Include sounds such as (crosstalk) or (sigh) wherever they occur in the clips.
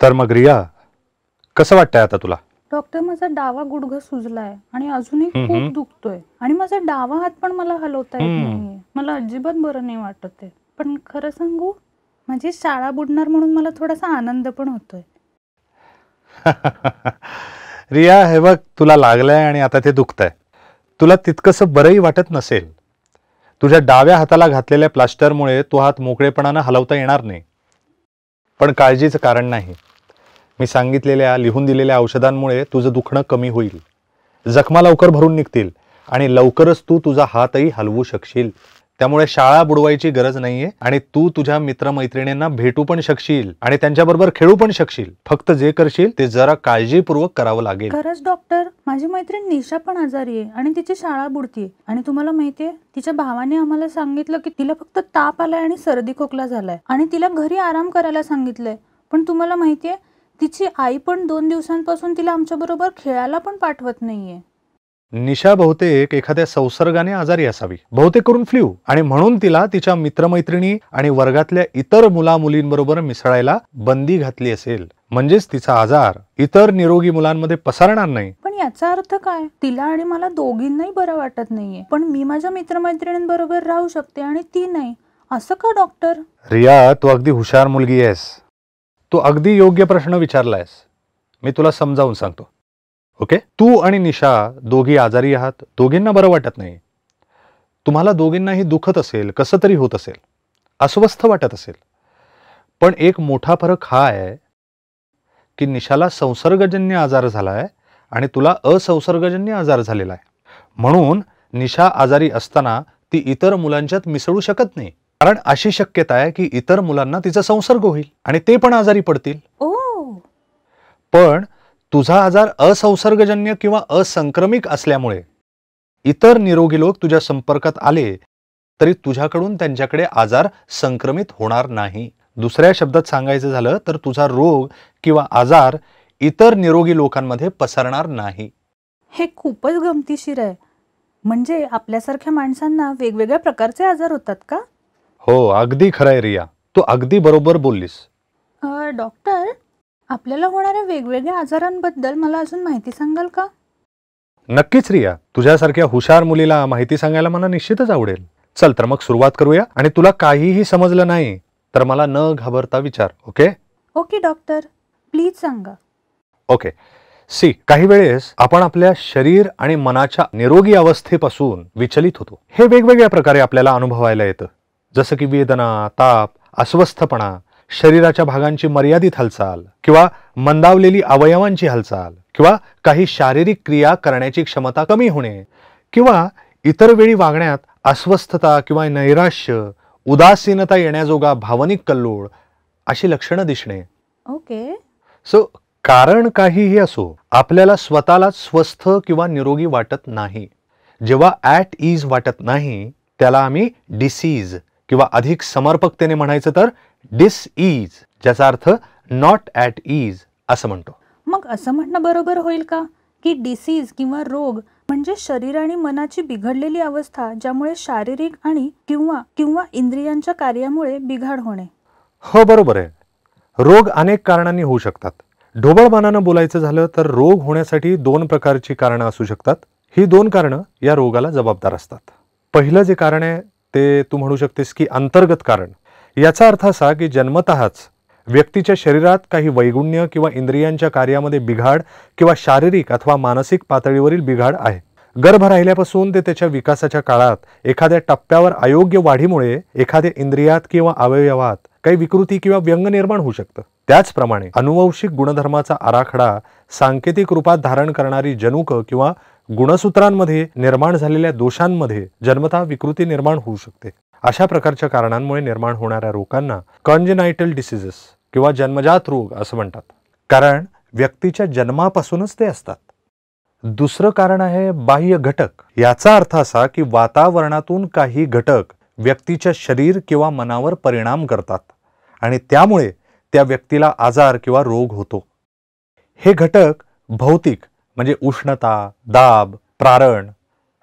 तर मग रिया कसं वाटतंय आता तुला डॉक्टर माझा डावा गुडघा सुजलाय आणि अजूनही खूप दुखतोय आणि माझा डावा हात पण मला हलवता येत नाहीये मला अजिबात बरं नाही वाटत पण खरं सांगू माझी शाळा बुडणार म्हणून मला थोडासा आनंद पण होतोय (laughs) रिया हे बघ तुला लागलंय आणि आता ते दुखतंय तुला तितकस बरंही वाटत नसेल तुझ्या डाव्या हाताला घातलेल्या प्लास्टरमुळे तो हात मोकळेपणानं हलवता येणार नाही पण काळजीचं कारण नाही मी सांगितलेल्या लिहून दिलेल्या औषधांमुळे तुझं दुखणं कमी होईल जखमा लवकर भरून निघतील आणि लवकरच तू तुझा हातही हलवू शकशील त्यामुळे शाळा बुडवायची गरज नाहीये आणि तू तुझ्या मित्रमैत्रिणींना भेटू पण शकशील आणि त्यांच्याबरोबर खेळू पण शकशील फक्त जे करशील ते जरा काळजीपूर्वक करावं लागेल खरंच डॉक्टर माझी मैत्रीण निशा पण आजारी आहे आणि तिची शाळा बुडतीये आणि तुम्हाला माहितीये तिच्या भावाने आम्हाला सांगितलं की तिला फक्त ताप आलाय आणि सर्दी खोकला झालाय आणि तिला घरी आराम करायला सांगितलंय पण तुम्हाला माहितीये तिची आई पण दोन दिवसांपासून तिला आमच्या बरोबर खेळायला पण पाठवत नाहीये निशा बहुतेक एखाद्या संसर्गाने आजारी असावी बहुतेक करून फ्ल्यू आणि म्हणून तिला तिच्या मित्रमैत्रिणी आणि वर्गातल्या इतर मुला मुलींबरोबर मिसळायला बंदी घातली असेल म्हणजेच तिचा आजार इतर निरोगी मुलांमध्ये पसरणार नाही पण याचा अर्थ काय तिला आणि मला दोघींनाही बरं वाटत नाहीये पण मी माझ्या मित्रमैत्रिणींबरोबर राहू शकते आणि ती नाही असं का डॉक्टर रिया तू अगदी हुशार मुलगी आहेस तू अगदी योग्य प्रश्न विचारलायस मी तुला समजावून सांगतो ओके तू आणि निशा दोघी आजारी आहात दोघींना बरं वाटत नाही तुम्हाला दोघींनाही दुखत असेल कसं तरी होत असेल अस्वस्थ वाटत असेल पण एक मोठा फरक हा आहे की निशाला संसर्गजन्य आजार झाला आहे आणि तुला असंसर्गजन्य आजार झालेला आहे म्हणून निशा आजारी असताना ती इतर मुलांच्यात मिसळू शकत नाही कारण अशी शक्यता आहे की इतर मुलांना तिचा संसर्ग होईल आणि ते पण आजारी पडतील पण तुझा आजार असंसर्गजन्य किंवा असंक्रमिक असल्यामुळे इतर निरोगी लोक तुझ्या संपर्कात आले तरी तुझ्याकडून त्यांच्याकडे आजार संक्रमित होणार नाही दुसऱ्या शब्दात सांगायचं झालं तर तुझा रोग किंवा आजार इतर निरोगी लोकांमध्ये पसरणार नाही हे खूपच गमतीशीर आहे म्हणजे आपल्यासारख्या माणसांना वेगवेगळ्या प्रकारचे आजार होतात का हो अगदी खरंय रिया तू अगदी बरोबर बोललीस डॉक्टर आपल्याला होणाऱ्या वेगवेगळ्या आजारांबद्दल मला अजून माहिती सांगाल का नक्कीच रिया तुझ्यासारख्या हुशार मुलीला माहिती सांगायला मला निश्चितच आवडेल चल तर मग सुरुवात करूया आणि तुला काहीही समजलं नाही तर मला न घाबरता विचार ओके ओके डॉक्टर प्लीज सांगा ओके सी काही वेळेस आपण आपल्या शरीर आणि मनाच्या निरोगी अवस्थेपासून विचलित होतो हे वेगवेगळ्या प्रकारे आपल्याला अनुभवायला येतं जसं की वेदना ताप अस्वस्थपणा शरीराच्या भागांची मर्यादित हालचाल किंवा मंदावलेली अवयवांची हालचाल किंवा काही शारीरिक क्रिया करण्याची क्षमता कमी होणे किंवा इतर वेळी वागण्यात अस्वस्थता किंवा नैराश्य उदासीनता येण्याजोगा भावनिक कल्लोळ अशी लक्षणं दिसणे ओके सो कारण काहीही असो आपल्याला स्वतःला स्वस्थ किंवा निरोगी वाटत नाही जेव्हा ॲट इज वाटत नाही त्याला आम्ही डिसीज किंवा अधिक समर्पकतेने म्हणायचं तर डिस इज ज्याचा अर्थ नॉट ॲट इज असं म्हणतो मग असं म्हणणं बरोबर होईल का की डिसीज किंवा रोग म्हणजे शरीर आणि मनाची बिघडलेली अवस्था ज्यामुळे शारीरिक आणि किंवा किंवा इंद्रियांच्या कार्यामुळे बिघाड होणे हो बरोबर आहे रोग अनेक कारणांनी होऊ शकतात ढोबळमानानं बोलायचं झालं तर रोग होण्यासाठी दोन प्रकारची कारणं असू शकतात ही दोन कारणं या रोगाला जबाबदार असतात पहिलं जे कारण आहे ते तू म्हणू शकतेस की अंतर्गत कारण याचा अर्थ असा की जन्मतःच व्यक्तीच्या शरीरात काही वैगुण्य किंवा इंद्रियांच्या कार्यामध्ये बिघाड किंवा शारीरिक अथवा मानसिक पातळीवरील बिघाड आहे गर्भ राहिल्यापासून ते त्याच्या विकासाच्या काळात एखाद्या टप्प्यावर अयोग्य वाढीमुळे एखाद्या इंद्रियात किंवा अवयवात काही विकृती किंवा व्यंग निर्माण होऊ शकतं त्याचप्रमाणे अनुवंशिक गुणधर्माचा आराखडा सांकेतिक रूपात धारण करणारी जनुक किंवा गुणसूत्रांमध्ये निर्माण झालेल्या दोषांमध्ये जन्मता विकृती निर्माण होऊ शकते अशा प्रकारच्या कारणांमुळे निर्माण होणाऱ्या रोगांना कॉन्जेनायटल डिसिजेस किंवा जन्मजात रोग असं म्हणतात कारण व्यक्तीच्या जन्मापासूनच ते असतात दुसरं कारण आहे बाह्य घटक याचा अर्थ असा की वातावरणातून काही घटक व्यक्तीच्या शरीर किंवा मनावर परिणाम करतात आणि त्यामुळे त्या व्यक्तीला आजार किंवा रोग होतो हे घटक भौतिक म्हणजे उष्णता दाब प्रारण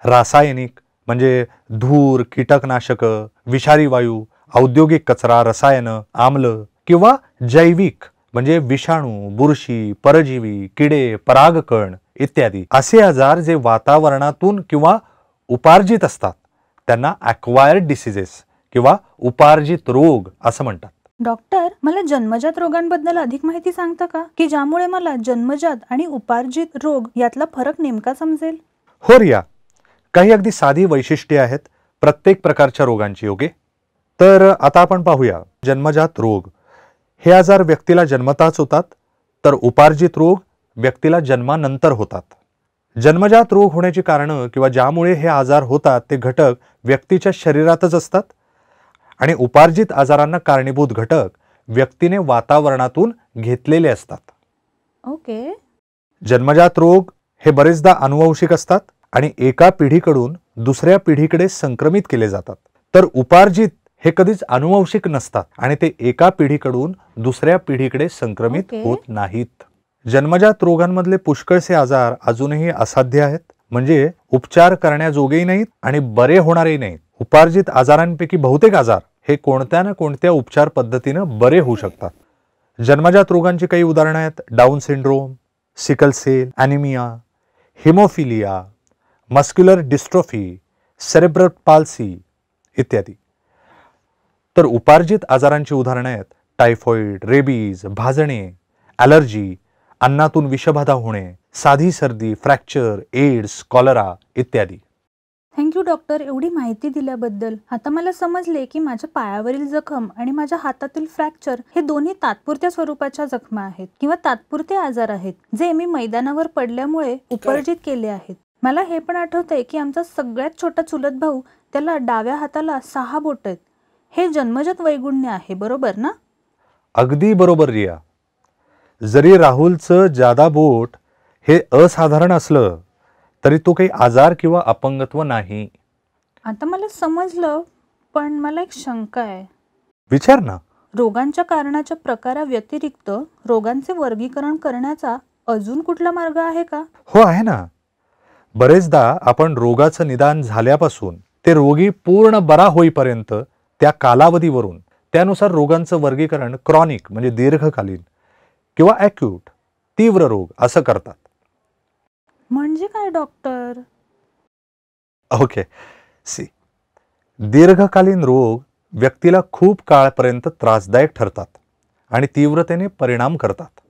रासायनिक म्हणजे धूर कीटकनाशक विषारी वायू औद्योगिक कचरा रसायन आम्ल किंवा जैविक म्हणजे विषाणू बुरशी परजीवी किडे परागकण इत्यादी असे आजार जे वातावरणातून किंवा उपार्जित असतात त्यांना अक्वायर्ड डिसिजेस किंवा उपार्जित रोग असं म्हणतात डॉक्टर मला जन्मजात रोगांबद्दल अधिक माहिती सांगता का की ज्यामुळे मला जन्मजात आणि उपार्जित रोग यातला फरक नेमका समजेल हो रिया काही अगदी साधी वैशिष्ट्ये आहेत प्रत्येक प्रकारच्या रोगांची ओके तर आता आपण पाहूया जन्मजात रोग हे आजार व्यक्तीला जन्मताच होतात तर उपार्जित रोग व्यक्तीला जन्मानंतर होतात जन्मजात रोग होण्याची कारणं किंवा ज्यामुळे हे आजार होतात ते घटक व्यक्तीच्या शरीरातच असतात आणि उपार्जित आजारांना कारणीभूत घटक व्यक्तीने वातावरणातून घेतलेले असतात ओके okay. जन्मजात रोग हे बरेचदा अनुवंशिक असतात आणि एका पिढीकडून दुसऱ्या पिढीकडे संक्रमित केले जातात तर उपार्जित हे कधीच अनुवंशिक नसतात आणि ते एका पिढीकडून दुसऱ्या पिढीकडे संक्रमित okay. होत नाहीत जन्मजात रोगांमधले पुष्कळसे आजार अजूनही असाध्य आहेत म्हणजे उपचार करण्याजोगेही नाहीत आणि बरे होणारेही नाहीत उपार्जित आजारांपैकी बहुतेक आजार हे कोणत्या ना कोणत्या उपचार पद्धतीनं बरे होऊ शकतात जन्मजात रोगांची काही उदाहरणं आहेत Down syndrome sickle cell anaemia haemophilia muscular dystrophy cerebral palsy इत्यादी तर उपार्जित आजारांची उदाहरणं आहेत टायफॉइड रेबीज भाजणे ॲलर्जी अन्नातून विषबाधा होणे साधी सर्दी फ्रॅक्चर एड्स कॉलरा इत्यादी थँक्यू डॉक्टर एवढी माहिती दिल्याबद्दल आता मला समजले की माझ्या पायावरील जखम आणि माझ्या हातातील फ्रॅक्चर हे दोन्ही तात्पुरत्या स्वरूपाच्या जखमा आहेत किंवा तात्पुरते आजार आहेत जे मी मैदानावर पडल्यामुळे उपार्जित केले आहेत मला हे पण आठवतंय की आमचा सगळ्यात छोटा चुलत भाऊ त्याला डाव्या हाताला सहा बोट आहेत हे जन्मजात वैगुण्य आहे बरोबर ना अगदी बरोबर रिया जरी राहुलचं जादा बोट हे असाधारण असलं तरी तो काही आजार किंवा अपंगत्व नाही आता मला समजलं पण मला एक शंका आहे विचार ना रोगांच्या कारणाच्या प्रकाराव्यतिरिक्त रोगांचे वर्गीकरण करण्याचा अजून कुठला मार्ग आहे का हो आहे ना बरेचदा आपण रोगाचं निदान झाल्यापासून ते रोगी पूर्ण बरा होईपर्यंत त्या कालावधीवरून त्यानुसार रोगांचं वर्गीकरण क्रॉनिक म्हणजे दीर्घकालीन किंवा ॲक्यूट तीव्र रोग असं करतात म्हणजे काय डॉक्टर ओके सी दीर्घकालीन रोग व्यक्तीला खूप काळपर्यंत त्रासदायक ठरतात आणि तीव्रतेने परिणाम करतात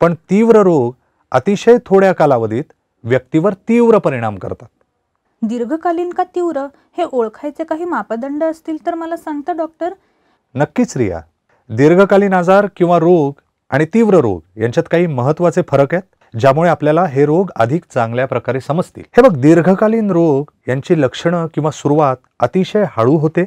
पण तीव्र रोग अतिशय थोड्या कालावधीत व्यक्तीवर तीव्र परिणाम करतात दीर्घकालीन का तीव्र हे ओळखायचे काही मापदंड असतील तर मला सांगता डॉक्टर नक्कीच रिया दीर्घकालीन आजार किंवा रोग आणि तीव्र रोग यांच्यात काही महत्वाचे फरक आहेत ज्यामुळे आपल्याला हे रोग अधिक चांगल्या प्रकारे समजतील हे बघ दीर्घकालीन रोग यांची लक्षणं किंवा सुरुवात अतिशय हळू होते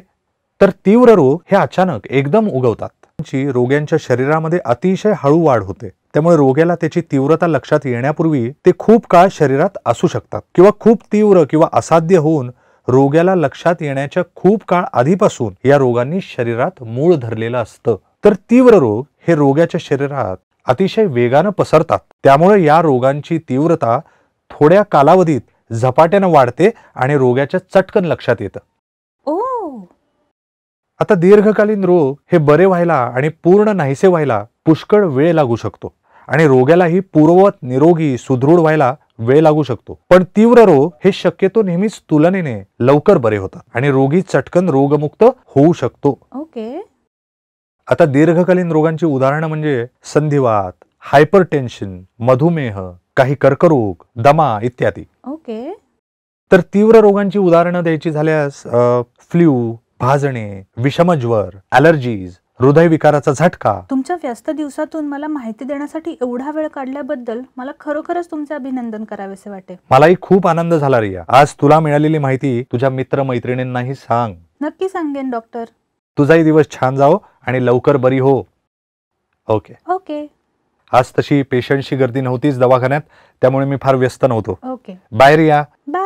तर तीव्र रोग हे अचानक एकदम उगवतात रोगांची रोग्यांच्या शरीरामध्ये अतिशय हळू वाढ होते त्यामुळे रोग्याला त्याची तीव्रता लक्षात येण्यापूर्वी ते खूप काळ शरीरात असू शकतात किंवा खूप तीव्र किंवा असाध्य होऊन रोग्याला लक्षात येण्याच्या खूप काळ आधीपासून या रोगांनी शरीरात मूळ धरलेलं असतं तर तीव्र रोग हे रोग्याच्या शरीरात अतिशय वेगानं पसरतात त्यामुळे या रोगांची तीव्रता थोड्या कालावधीत झपाट्यानं वाढते आणि रोग्याच्या चटकन लक्षात येतं आता दीर्घकालीन रोग हे बरे व्हायला आणि पूर्ण नाहीसे व्हायला पुष्कळ वेळ लागू शकतो आणि रोग्यालाही पूर्ववत निरोगी सुदृढ व्हायला वेळ लागू शकतो पण तीव्र रोग हे शक्यतो नेहमीच तुलनेने लवकर बरे होतात आणि रोगी चटकन रोगमुक्त होऊ शकतो ओके आता दीर्घकालीन रोगांची उदाहरणं म्हणजे संधिवात हायपरटेन्शन मधुमेह काही कर्करोग दमा इत्यादी ओके तर तीव्र रोगांची उदाहरणं द्यायची झाल्यास फ्ल्यू भाजणे विषमज्वर अलर्जीज विकाराचा झटका तुमच्या व्यस्त दिवसातून मला माहिती देण्यासाठी एवढा वेळ काढल्याबद्दल मला खरोखरच तुमचे अभिनंदन करावेसे वाटते मलाही खूप आनंद झाला रिया आज तुला मिळालेली माहिती तुझ्या मित्र मैत्रिणींनाही सांग नक्की सांगेन डॉक्टर तुझाही दिवस छान जाओ आणि लवकर बरी हो ओके ओके आज तशी पेशंटची गर्दी नव्हतीच दवाखान्यात त्यामुळे मी फार व्यस्त नव्हतो ओके बाय रिया बाय